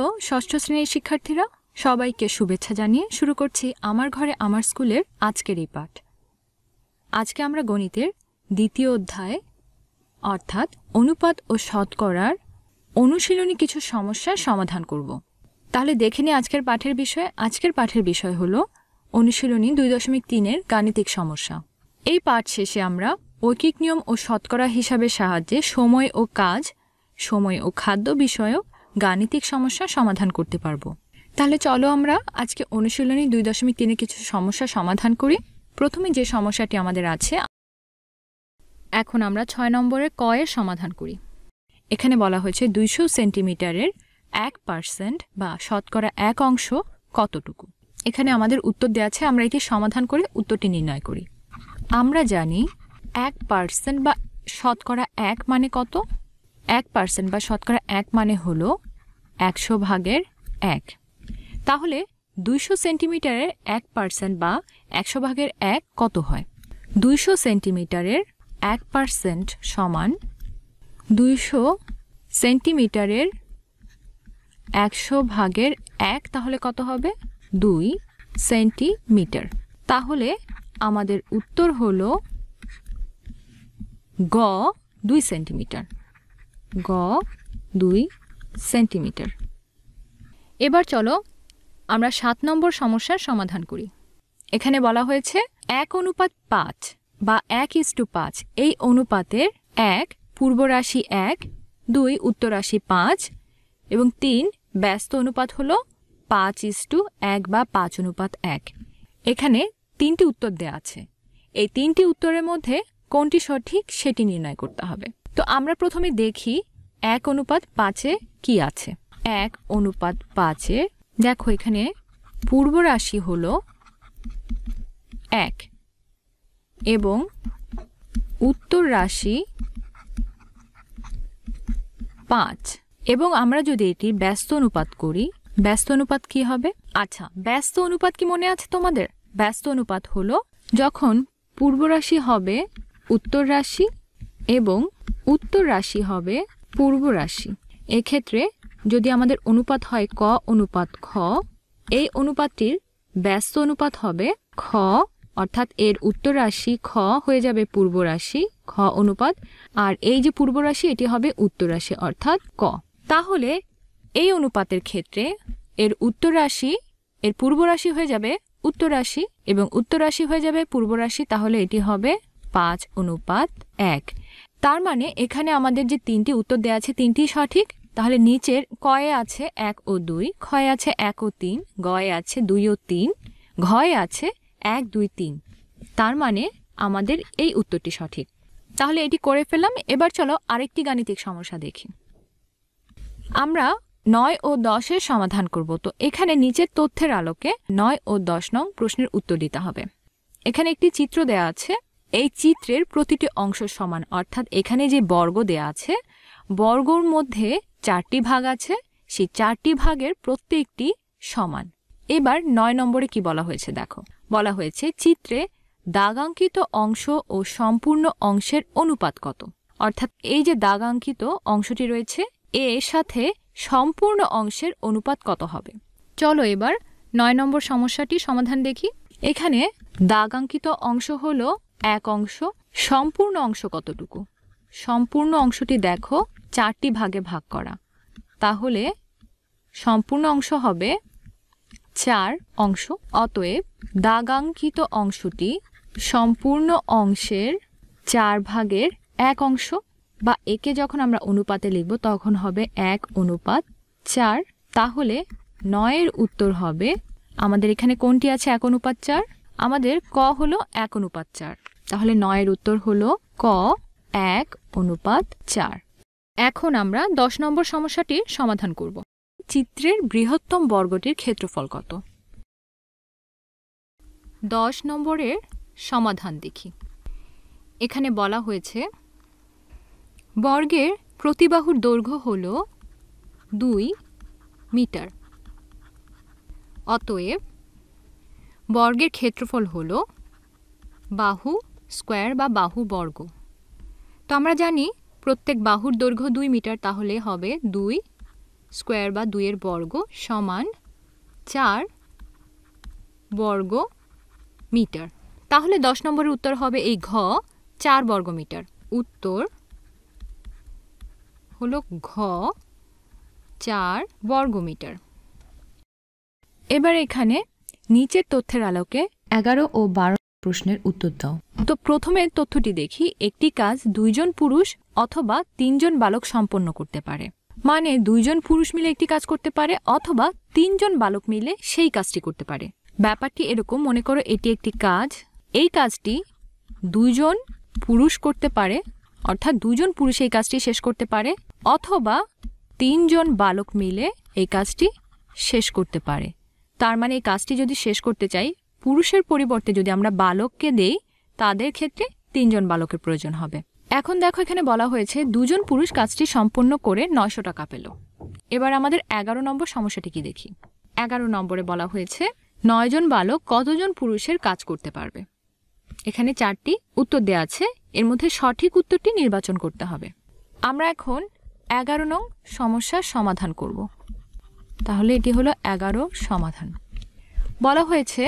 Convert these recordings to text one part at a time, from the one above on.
প্রিয় ষষ্ঠ শ্রেণীর শিক্ষার্থীরা সবাইকে শুভেচ্ছা জানিয়ে শুরু করছি আমার ঘরে আমার স্কুলের আজকের এই পাঠ আজকে আমরা গণিতের দ্বিতীয় অধ্যায় অর্থাৎ অনুপাত ও শতকরার অনুশীলনী কিছু সমস্যার সমাধান করব তাহলে দেখে নিই আজকের পাঠের বিষয় আজকের পাঠের বিষয় হল অনুশীলনী দুই দশমিক তিনের গাণিতিক সমস্যা এই পাঠ শেষে আমরা ঐকিক নিয়ম ও শতকরা হিসাবে সাহায্যে সময় ও কাজ সময় ও খাদ্য বিষয়ক গাণিতিক সমস্যা সমাধান করতে পারবো তাহলে চলো আমরা আজকে অনুশীলনী দুই দশমিক তিনে কিছু সমস্যা সমাধান করি প্রথমে যে সমস্যাটি আমাদের আছে এখন আমরা ছয় নম্বরের কয়ের সমাধান করি এখানে বলা হয়েছে দুইশো সেন্টিমিটারের এক পার্সেন্ট বা শতকরা এক অংশ কতটুকু এখানে আমাদের উত্তর দেওয়া আছে আমরা এটি সমাধান করে উত্তরটি নির্ণয় করি আমরা জানি এক পার্সেন্ট বা শতকরা এক মানে কত এক পার্সেন্ট বা শতকরা এক মানে হলো একশো ভাগের এক তাহলে দুইশো সেন্টিমিটারের এক পার্সেন্ট বা একশো ভাগের এক কত হয় দুইশো সেন্টিমিটারের এক পার্সেন্ট সমান দুইশো সেন্টিমিটারের একশো ভাগের এক তাহলে কত হবে দুই সেন্টিমিটার তাহলে আমাদের উত্তর হলো গ দুই সেন্টিমিটার গ দুই সেন্টিমিটার এবার চলো আমরা সাত নম্বর সমস্যার সমাধান করি এখানে বলা হয়েছে এক অনুপাত পাঁচ বা এক ইস টু পাঁচ এই অনুপাতের এক পূর্বরাশি এক দুই উত্তরাশি পাঁচ এবং তিন ব্যস্ত অনুপাত হল পাঁচ ইস টু এক বা পাঁচ অনুপাত এক এখানে তিনটি উত্তর দেয়া আছে এই তিনটি উত্তরের মধ্যে কোনটি সঠিক সেটি নির্ণয় করতে হবে তো আমরা প্রথমে দেখি এক অনুপাত পাঁচে কি আছে এক অনুপাত পাঁচে দেখো এখানে পূর্ব রাশি হল এক এবং উত্তর রাশি পাঁচ এবং আমরা যদি এটি ব্যস্ত অনুপাত করি ব্যস্ত অনুপাত কি হবে আচ্ছা ব্যস্ত অনুপাত কি মনে আছে তোমাদের ব্যস্ত অনুপাত হলো যখন পূর্ব রাশি হবে উত্তর রাশি এবং উত্তর রাশি হবে পূর্ব রাশি এক্ষেত্রে যদি আমাদের অনুপাত হয় ক অনুপাত খ এই অনুপাতটির ব্যস্ত অনুপাত হবে খ অর্থাৎ এর উত্তর রাশি খ হয়ে যাবে পূর্ব রাশি খ অনুপাত আর এই যে পূর্ব রাশি এটি হবে উত্তর রাশি অর্থাৎ ক তাহলে এই অনুপাতের ক্ষেত্রে এর উত্তর রাশি এর পূর্ব রাশি হয়ে যাবে উত্তর রাশি এবং উত্তর রাশি হয়ে যাবে পূর্ব রাশি তাহলে এটি হবে পাঁচ অনুপাত এক তার মানে এখানে আমাদের যে তিনটি উত্তর দেওয়া আছে তিনটি সঠিক তাহলে নিচের কয়ে আছে এক ও দুই ক্ষয় আছে এক ও তিন গয়ে আছে দুই ও তিন ঘয়ে আছে এক দুই তিন তার মানে আমাদের এই উত্তরটি সঠিক তাহলে এটি করে ফেললাম এবার চলো আরেকটি গাণিতিক সমস্যা দেখি আমরা নয় ও দশের সমাধান করব তো এখানে নিচের তথ্যের আলোকে নয় ও দশ নং প্রশ্নের উত্তর দিতে হবে এখানে একটি চিত্র দেয়া আছে এই চিত্রের প্রতিটি অংশ সমান অর্থাৎ এখানে যে বর্গ দেয়া আছে বর্গর মধ্যে চারটি ভাগ আছে সেই চারটি ভাগের প্রত্যেকটি সমান এবার নয় নম্বরে কি বলা হয়েছে দেখো বলা হয়েছে চিত্রে দাগাঙ্কিত অংশ ও সম্পূর্ণ অংশের অনুপাত কত অর্থাৎ এই যে দাগাঙ্কিত অংশটি রয়েছে এর সাথে সম্পূর্ণ অংশের অনুপাত কত হবে চলো এবার নয় নম্বর সমস্যাটি সমাধান দেখি এখানে দাগাঙ্কিত অংশ হলো এক অংশ সম্পূর্ণ অংশ কতটুকু সম্পূর্ণ অংশটি দেখো চারটি ভাগে ভাগ করা তাহলে সম্পূর্ণ অংশ হবে চার অংশ অতএব দাগাঙ্কিত অংশটি সম্পূর্ণ অংশের চার ভাগের এক অংশ বা একে যখন আমরা অনুপাতে লিখব তখন হবে এক অনুপাত চার তাহলে নয়ের উত্তর হবে আমাদের এখানে কোনটি আছে এক অনুপাত চার আমাদের ক হলো এক অনুপাত চার তাহলে নয়ের উত্তর হল ক এক অনুপাত চার এখন আমরা দশ নম্বর সমস্যাটি সমাধান করব চিত্রের বৃহত্তম বর্গটির ক্ষেত্রফল কত দশ নম্বরের সমাধান দেখি এখানে বলা হয়েছে বর্গের প্রতিবাহুর দৈর্ঘ্য হল দুই মিটার অতএব বর্গের ক্ষেত্রফল হল বাহু স্কোয়ার বা বাহু বর্গ তো আমরা জানি প্রত্যেক বাহুর দৈর্ঘ্য দুই মিটার তাহলে হবে দুই স্কোয়ার বা দুইয়ের বর্গ সমান চার বর্গ মিটার তাহলে দশ নম্বরের উত্তর হবে এই ঘ চার বর্গ মিটার উত্তর হল ঘ চার বর্গ মিটার এবার এখানে নিচের তথ্যের আলোকে এগারো ও বারো প্রশ্নের উত্তর দাও তো প্রথমে তথ্যটি দেখি একটি কাজ দুইজন পুরুষ অথবা তিনজন বালক সম্পন্ন করতে পারে মানে দুইজন পুরুষ মিলে একটি কাজ করতে পারে অথবা তিনজন বালক মিলে সেই কাজটি করতে পারে ব্যাপারটি এরকম মনে করো এটি একটি কাজ এই কাজটি দুইজন পুরুষ করতে পারে অর্থাৎ দুজন পুরুষ এই কাজটি শেষ করতে পারে অথবা তিনজন বালক মিলে এই কাজটি শেষ করতে পারে তার মানে এই কাজটি যদি শেষ করতে চাই পুরুষের পরিবর্তে যদি আমরা বালককে দেই তাদের ক্ষেত্রে তিনজন বালকের প্রয়োজন হবে এখন দেখো এখানে বলা হয়েছে দুজন পুরুষ কাজটি সম্পন্ন করে নয়শো টাকা পেল এবার আমাদের এগারো নম্বর সমস্যাটি কি দেখি এগারো নম্বরে বলা হয়েছে নয়জন বালক কতজন পুরুষের কাজ করতে পারবে এখানে চারটি উত্তর দেওয়া আছে এর মধ্যে সঠিক উত্তরটি নির্বাচন করতে হবে আমরা এখন এগারো নং সমস্যার সমাধান করব তাহলে এটি হলো এগারো সমাধান বলা হয়েছে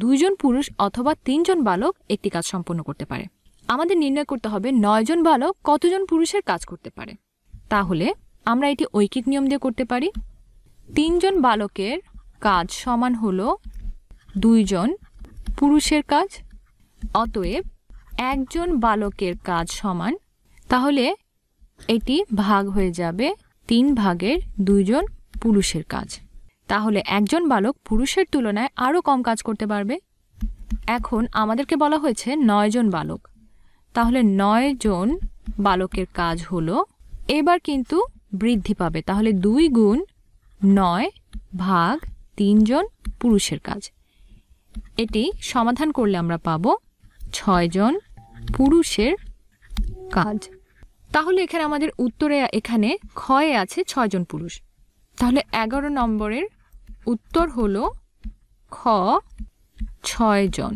দুইজন পুরুষ অথবা তিনজন বালক একটি কাজ সম্পন্ন করতে পারে আমাদের নির্ণয় করতে হবে নয়জন বালক কতজন পুরুষের কাজ করতে পারে তাহলে আমরা এটি ঐকিক নিয়ম দিয়ে করতে পারি তিনজন বালকের কাজ সমান হল দুইজন পুরুষের কাজ অতএব একজন বালকের কাজ সমান তাহলে এটি ভাগ হয়ে যাবে তিন ভাগের দুইজন পুরুষের কাজ তাহলে একজন বালক পুরুষের তুলনায় আরও কম কাজ করতে পারবে এখন আমাদেরকে বলা হয়েছে নয়জন বালক তাহলে নয়জন বালকের কাজ হলো এবার কিন্তু বৃদ্ধি পাবে তাহলে দুই গুণ নয় ভাগ তিনজন পুরুষের কাজ এটি সমাধান করলে আমরা পাব ছয়জন পুরুষের কাজ তাহলে এখানে আমাদের উত্তরে এখানে ক্ষয়ে আছে ছয়জন পুরুষ তাহলে এগারো নম্বরের উত্তর হল খ ছয় জন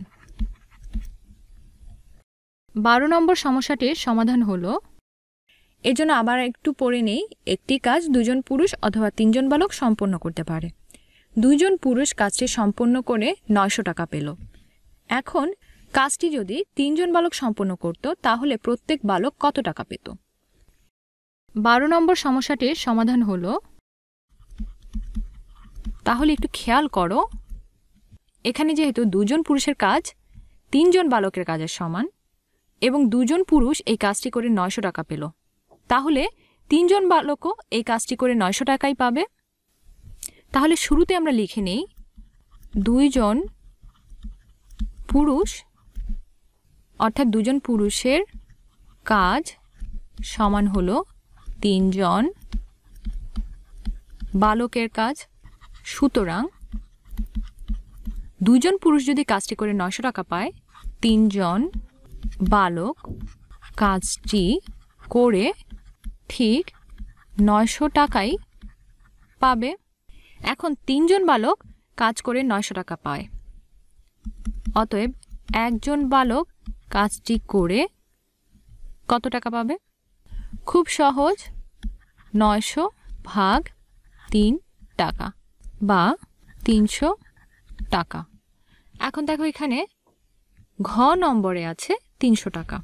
বারো নম্বর সমস্যাটির সমাধান হল এজন্য আবার একটু পড়ে নেই একটি কাজ দুজন পুরুষ অথবা তিনজন বালক সম্পন্ন করতে পারে দুজন পুরুষ কাজটি সম্পন্ন করে নয়শো টাকা পেল এখন কাজটি যদি তিনজন বালক সম্পন্ন করত তাহলে প্রত্যেক বালক কত টাকা পেত বারো নম্বর সমস্যাটির সমাধান হলো তাহলে একটু খেয়াল করো এখানে যেহেতু দুজন পুরুষের কাজ তিনজন বালকের কাজের সমান এবং দুজন পুরুষ এই কাজটি করে নয়শো টাকা পেল তাহলে তিনজন বালকও এই কাজটি করে নয়শো টাকাই পাবে তাহলে শুরুতে আমরা লিখে নেই দুইজন পুরুষ অর্থাৎ দুজন পুরুষের কাজ সমান হলো তিনজন বালকের কাজ সুতরাং দুজন পুরুষ যদি কাজটি করে নয়শো টাকা পায় তিনজন বালক কাজটি করে ঠিক নয়শো টাকাই পাবে এখন তিনজন বালক কাজ করে নয়শো টাকা পায় অতএব একজন বালক কাজটি করে কত টাকা পাবে খুব সহজ নয়শো ভাগ তিন টাকা বা তিনশো টাকা এখন দেখো এখানে ঘ নম্বরে আছে তিনশো টাকা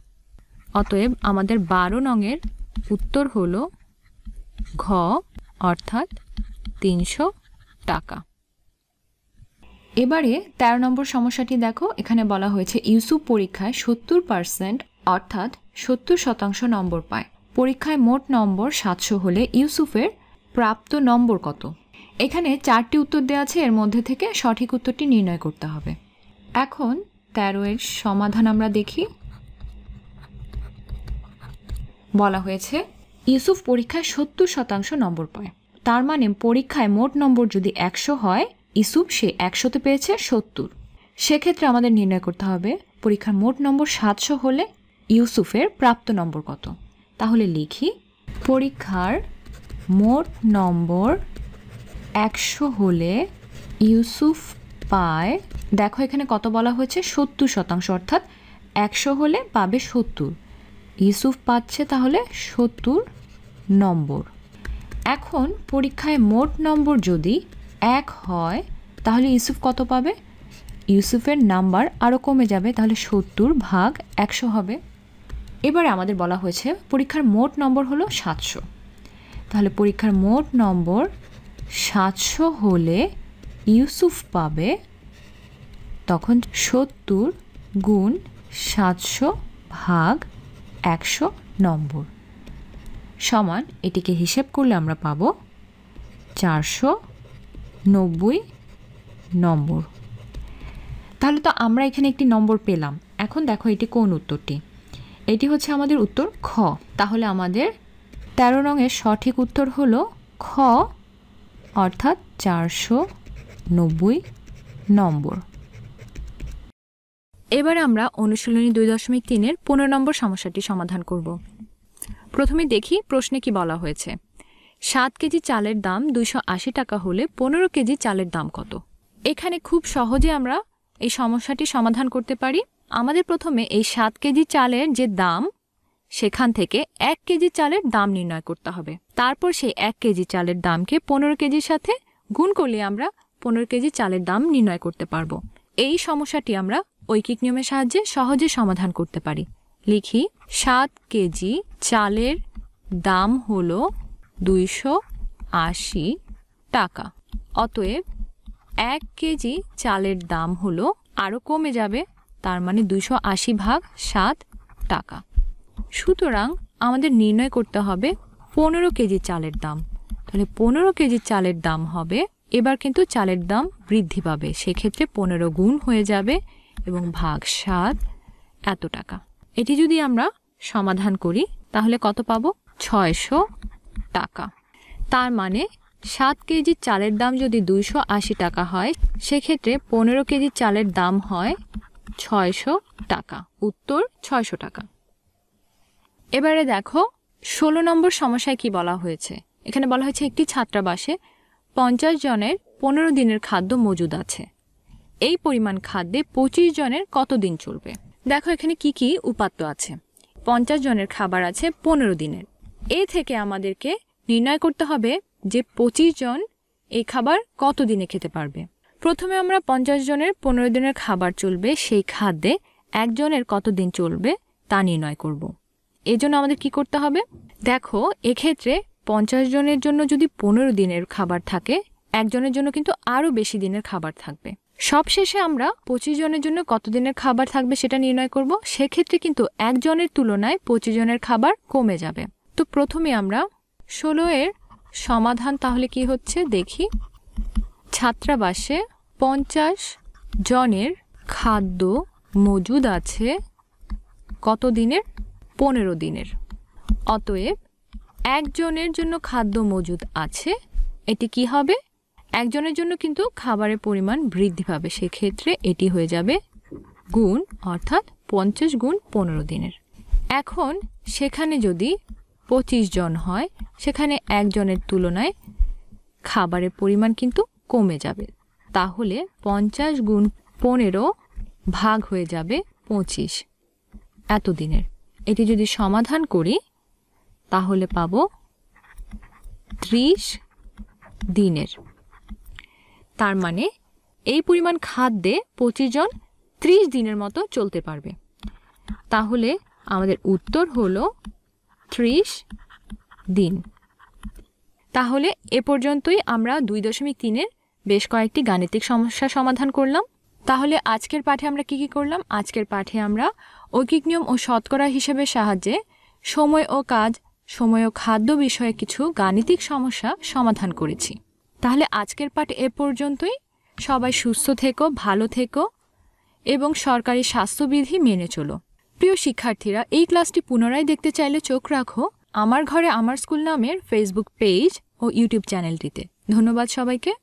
অতএব আমাদের বারো নঙের উত্তর হল ঘ অর্থাৎ তিনশো টাকা এবারে ১৩ নম্বর সমস্যাটি দেখো এখানে বলা হয়েছে ইউসুফ পরীক্ষায় সত্তর পার্সেন্ট অর্থাৎ সত্তর শতাংশ নম্বর পায় পরীক্ষায় মোট নম্বর সাতশো হলে ইউসুফের প্রাপ্ত নম্বর কত এখানে চারটি উত্তর দেওয়া আছে এর মধ্যে থেকে সঠিক উত্তরটি নির্ণয় করতে হবে এখন তেরো এর সমাধান আমরা দেখি বলা হয়েছে ইউসুফ পরীক্ষায় সত্তর শতাংশ নম্বর পায় তার মানে পরীক্ষায় মোট নম্বর যদি একশো হয় ইউসুফ সে একশোতে পেয়েছে সত্তর সেক্ষেত্রে আমাদের নির্ণয় করতে হবে পরীক্ষার মোট নম্বর সাতশো হলে ইউসুফের প্রাপ্ত নম্বর কত তাহলে লিখি পরীক্ষার মোট নম্বর একশো হলে ইউসুফ পায় দেখো এখানে কত বলা হয়েছে সত্তর শতাংশ অর্থাৎ একশো হলে পাবে সত্তর ইউসুফ পাচ্ছে তাহলে সত্তর নম্বর এখন পরীক্ষায় মোট নম্বর যদি এক হয় তাহলে ইউসুফ কত পাবে ইউসুফের নাম্বার আরও কমে যাবে তাহলে সত্তর ভাগ একশো হবে এবারে আমাদের বলা হয়েছে পরীক্ষার মোট নম্বর হলো সাতশো তাহলে পরীক্ষার মোট নম্বর সাতশো হলে ইউসুফ পাবে তখন সত্তর গুণ সাতশো ভাগ একশো নম্বর সমান এটিকে হিসেব করলে আমরা পাব চারশো নব্বই নম্বর তাহলে তো আমরা এখানে একটি নম্বর পেলাম এখন দেখো এটি কোন উত্তরটি এটি হচ্ছে আমাদের উত্তর খ তাহলে আমাদের তেরো রঙের সঠিক উত্তর হলো খ অর্থাৎ চারশো নব্বই নম্বর এবার আমরা অনুশীলনী দুই দশমিক তিনের পনেরো নম্বর সমস্যাটি সমাধান করব প্রথমে দেখি প্রশ্নে কি বলা হয়েছে সাত কেজি চালের দাম দুইশো আশি টাকা হলে পনেরো কেজি চালের দাম কত এখানে খুব সহজে আমরা এই সমস্যাটি সমাধান করতে পারি আমাদের প্রথমে এই সাত কেজি চালের যে দাম সেখান থেকে এক কেজি চালের দাম নির্ণয় করতে হবে তারপর সেই এক কেজি চালের দামকে পনেরো কেজির সাথে গুণ করলে আমরা পনেরো কেজি চালের দাম নির্ণয় করতে পারবো এই সমস্যাটি আমরা ঐকিক নিয়মের সাহায্যে সহজে সমাধান করতে পারি লিখি সাত কেজি চালের দাম হল দুইশো আশি টাকা অতএব এক কেজি চালের দাম হলো আরও কমে যাবে তার মানে দুশো আশি ভাগ সাত টাকা সুতরাং আমাদের নির্ণয় করতে হবে পনেরো কেজি চালের দাম তাহলে পনেরো কেজি চালের দাম হবে এবার কিন্তু চালের দাম বৃদ্ধি পাবে সেক্ষেত্রে পনেরো গুণ হয়ে যাবে এবং ভাগ সাত এত টাকা এটি যদি আমরা সমাধান করি তাহলে কত পাবো ছয়শো টাকা তার মানে সাত কেজি চালের দাম যদি দুইশো আশি টাকা হয় সেক্ষেত্রে পনেরো কেজি চালের দাম হয় ছয়শো টাকা উত্তর ছয়শো টাকা এবারে দেখো ষোলো নম্বর সমস্যায় কি বলা হয়েছে এখানে বলা হয়েছে একটি ছাত্রাবাসে পঞ্চাশ জনের পনেরো দিনের খাদ্য মজুদ আছে এই পরিমাণ খাদ্যে পঁচিশ জনের কত দিন চলবে দেখো এখানে কি কি উপাত্ত আছে পঞ্চাশ জনের খাবার আছে পনেরো দিনের এ থেকে আমাদেরকে নির্ণয় করতে হবে যে পঁচিশ জন এই খাবার কত দিনে খেতে পারবে প্রথমে আমরা পঞ্চাশ জনের পনেরো দিনের খাবার চলবে সেই খাদ্যে একজনের কত দিন চলবে তা নির্ণয় করবো এজন্য আমাদের কি করতে হবে দেখো এক্ষেত্রে পঞ্চাশ জনের জন্য যদি পনেরো দিনের খাবার থাকে একজনের জন্য কিন্তু আরও বেশি দিনের খাবার থাকবে সবশেষে আমরা পঁচিশ জনের জন্য কত দিনের খাবার থাকবে সেটা নির্ণয় করব সেক্ষেত্রে কিন্তু একজনের তুলনায় পঁচিশ জনের খাবার কমে যাবে তো প্রথমে আমরা ষোলোয়ের এর সমাধান তাহলে কি হচ্ছে দেখি ছাত্রাবাসে পঞ্চাশ জনের খাদ্য মজুদ আছে কত দিনের পনেরো দিনের অতএব একজনের জন্য খাদ্য মজুদ আছে এটি কি হবে একজনের জন্য কিন্তু খাবারের পরিমাণ বৃদ্ধি পাবে সেক্ষেত্রে এটি হয়ে যাবে গুণ অর্থাৎ পঞ্চাশ গুণ পনেরো দিনের এখন সেখানে যদি পঁচিশ জন হয় সেখানে একজনের তুলনায় খাবারের পরিমাণ কিন্তু কমে যাবে তাহলে পঞ্চাশ গুণ পনেরো ভাগ হয়ে যাবে পঁচিশ এতদিনের এটি যদি সমাধান করি তাহলে পাব ত্রিশ দিনের তার মানে এই পরিমাণ খাদ্যে পঁচিশ জন ত্রিশ দিনের মতো চলতে পারবে তাহলে আমাদের উত্তর হল ত্রিশ দিন তাহলে এ পর্যন্তই আমরা দুই দশমিক তিনের বেশ কয়েকটি গাণিতিক সমস্যা সমাধান করলাম তাহলে আজকের পাঠে আমরা কি কি করলাম আজকের পাঠে আমরা ঐকিক নিয়ম ও শতকরা হিসেবে সাহায্যে সময় ও কাজ সময় ও খাদ্য বিষয়ে কিছু গাণিতিক সমস্যা সমাধান করেছি তাহলে আজকের পাঠ এ পর্যন্তই সবাই সুস্থ থেকো ভালো থেকো এবং সরকারি স্বাস্থ্যবিধি মেনে চলো প্রিয় শিক্ষার্থীরা এই ক্লাসটি পুনরায় দেখতে চাইলে চোখ রাখো আমার ঘরে আমার স্কুল নামের ফেসবুক পেজ ও ইউটিউব চ্যানেলটিতে ধন্যবাদ সবাইকে